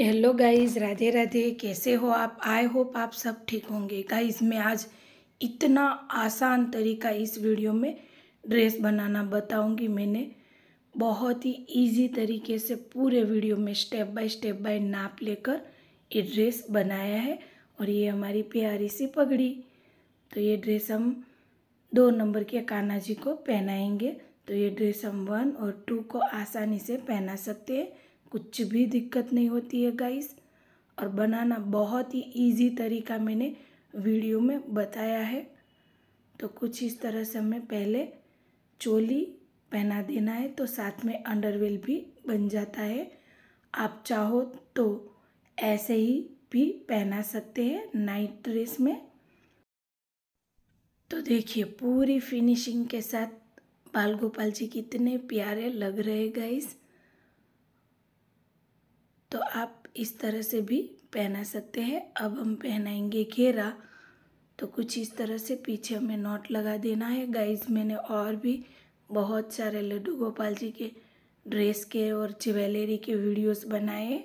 hello guys Radhe Radhe कैसे हो आप आई होप आप सब ठीक होंगे गाइस मैं आज इतना आसान तरीका इस वीडियो में ड्रेस बनाना बताऊंगी मैंने बहुत ही इजी तरीके से पूरे वीडियो में स्टेप बाय स्टेप बाय नाप लेकर ये ड्रेस बनाया है और ये हमारी प्यारी सी पगड़ी तो ये ड्रेस हम दो नंबर के कान्हा जी को पहनाएंगे तो ये ड्रेस हम वन और टू को आसानी से पहना सकते हैं कुछ भी दिक्कत नहीं होती है गाइस और बनाना बहुत ही इजी तरीका मैंने वीडियो में बताया है तो कुछ इस तरह से हमें पहले चोली पहना देना है तो साथ में अंडरवेल भी बन जाता है आप चाहो तो ऐसे ही भी पहना सकते हैं नाइट ड्रेस में तो देखिए पूरी फिनिशिंग के साथ बाल गोपाल जी कितने प्यारे लग रहे गाइस तो आप इस तरह से भी पहना सकते हैं अब हम पहनाएंगे घेरा तो कुछ इस तरह से पीछे हमें नॉट लगा देना है गाइज मैंने और भी बहुत सारे लड्डू गोपाल जी के ड्रेस के और ज्वेलरी के वीडियोस बनाए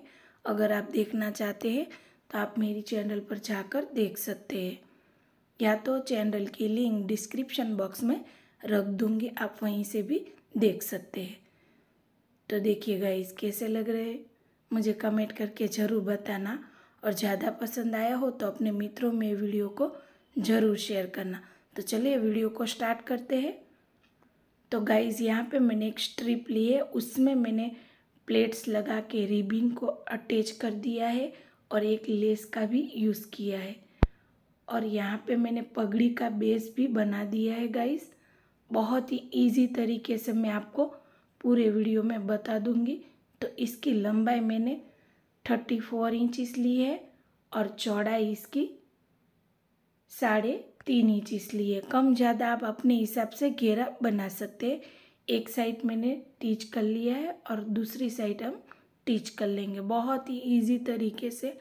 अगर आप देखना चाहते हैं तो आप मेरी चैनल पर जाकर देख सकते हैं या तो चैनल की लिंक डिस्क्रिप्शन बॉक्स में रख दूँगी आप वहीं से भी देख सकते हैं तो देखिए गाइज कैसे लग रहे हैं मुझे कमेंट करके ज़रूर बताना और ज़्यादा पसंद आया हो तो अपने मित्रों में वीडियो को ज़रूर शेयर करना तो चलिए वीडियो को स्टार्ट करते हैं तो गाइज़ यहाँ पे मैंने एक स्ट्रिप ली है उसमें मैंने प्लेट्स लगा के रिबिन को अटैच कर दिया है और एक लेस का भी यूज़ किया है और यहाँ पे मैंने पगड़ी का बेस भी बना दिया है गाइज बहुत ही इजी तरीके से मैं आपको पूरे वीडियो में बता दूँगी तो इसकी लंबाई मैंने थर्टी फोर इंचज ली है और चौड़ाई इसकी साढ़े तीन इंच है कम ज़्यादा आप अपने हिसाब से घेरा बना सकते हैं एक साइड मैंने टीच कर लिया है और दूसरी साइड हम टीच कर लेंगे बहुत ही इजी तरीके से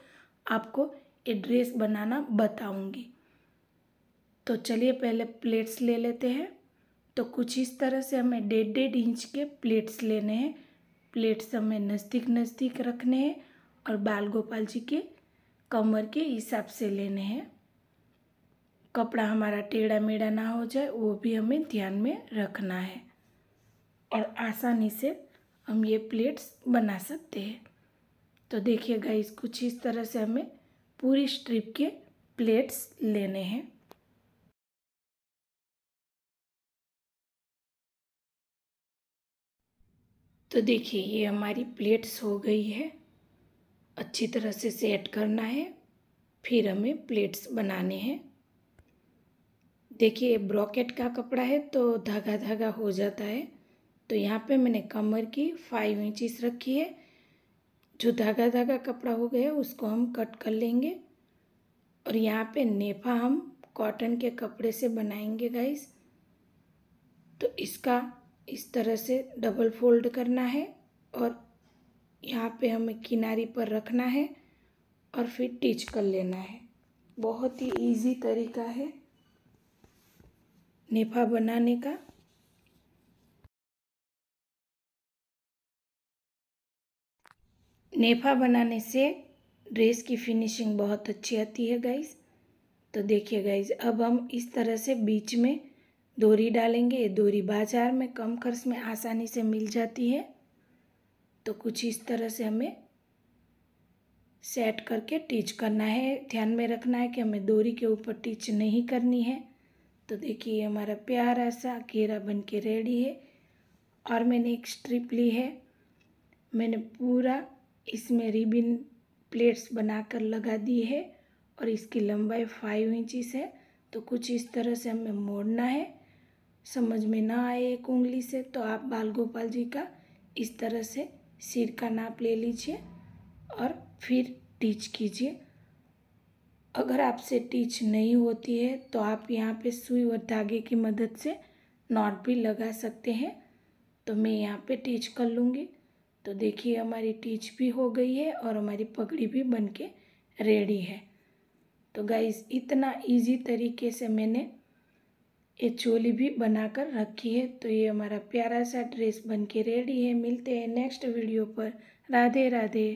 आपको ये ड्रेस बनाना बताऊंगी तो चलिए पहले प्लेट्स ले लेते हैं तो कुछ इस तरह से हमें डेढ़ डेढ़ इंच के प्लेट्स लेने हैं प्लेट्स हमें नज़दीक नज़दीक रखने हैं और बाल गोपाल जी के कमर के हिसाब से लेने हैं कपड़ा हमारा टेढ़ा मेढ़ा ना हो जाए वो भी हमें ध्यान में रखना है और आसानी से हम ये प्लेट्स बना सकते हैं तो देखिए गाइस कुछ इस तरह से हमें पूरी स्ट्रिप के प्लेट्स लेने हैं तो देखिए ये हमारी प्लेट्स हो गई है अच्छी तरह से सेट करना है फिर हमें प्लेट्स बनाने हैं देखिए ब्रॉकेट का कपड़ा है तो धागा धागा हो जाता है तो यहाँ पे मैंने कमर की फाइव इंचिस रखी है जो धागा धागा कपड़ा हो गया उसको हम कट कर लेंगे और यहाँ पे नेफा हम कॉटन के कपड़े से बनाएंगे गाइस तो इसका इस तरह से डबल फोल्ड करना है और यहाँ पे हमें किनारी पर रखना है और फिर टिच कर लेना है बहुत ही इजी तरीका है नेफा बनाने का नेफा बनाने से ड्रेस की फिनिशिंग बहुत अच्छी आती है गाइज़ तो देखिए गाइज़ अब हम इस तरह से बीच में दोरी डालेंगे दोरी बाज़ार में कम खर्च में आसानी से मिल जाती है तो कुछ इस तरह से हमें सेट करके टीच करना है ध्यान में रखना है कि हमें दोरी के ऊपर टीच नहीं करनी है तो देखिए हमारा प्यारा सा घेरा बन के रेडी है और मैंने एक स्ट्रिप ली है मैंने पूरा इसमें रिबिन प्लेट्स बनाकर लगा दी है और इसकी लंबाई फाइव इंचिस है तो कुछ इस तरह से हमें मोड़ना है समझ में ना आए एक उंगली से तो आप बाल गोपाल जी का इस तरह से सिर का नाप ले लीजिए और फिर टीच कीजिए अगर आपसे टीच नहीं होती है तो आप यहाँ पे सुई और धागे की मदद से नॉट भी लगा सकते हैं तो मैं यहाँ पे टीच कर लूँगी तो देखिए हमारी टीच भी हो गई है और हमारी पगड़ी भी बन के रेडी है तो गाइज़ इतना इजी तरीके से मैंने ये चोली भी बनाकर रखी है तो ये हमारा प्यारा सा ड्रेस बन के रेडी है मिलते हैं नेक्स्ट वीडियो पर राधे राधे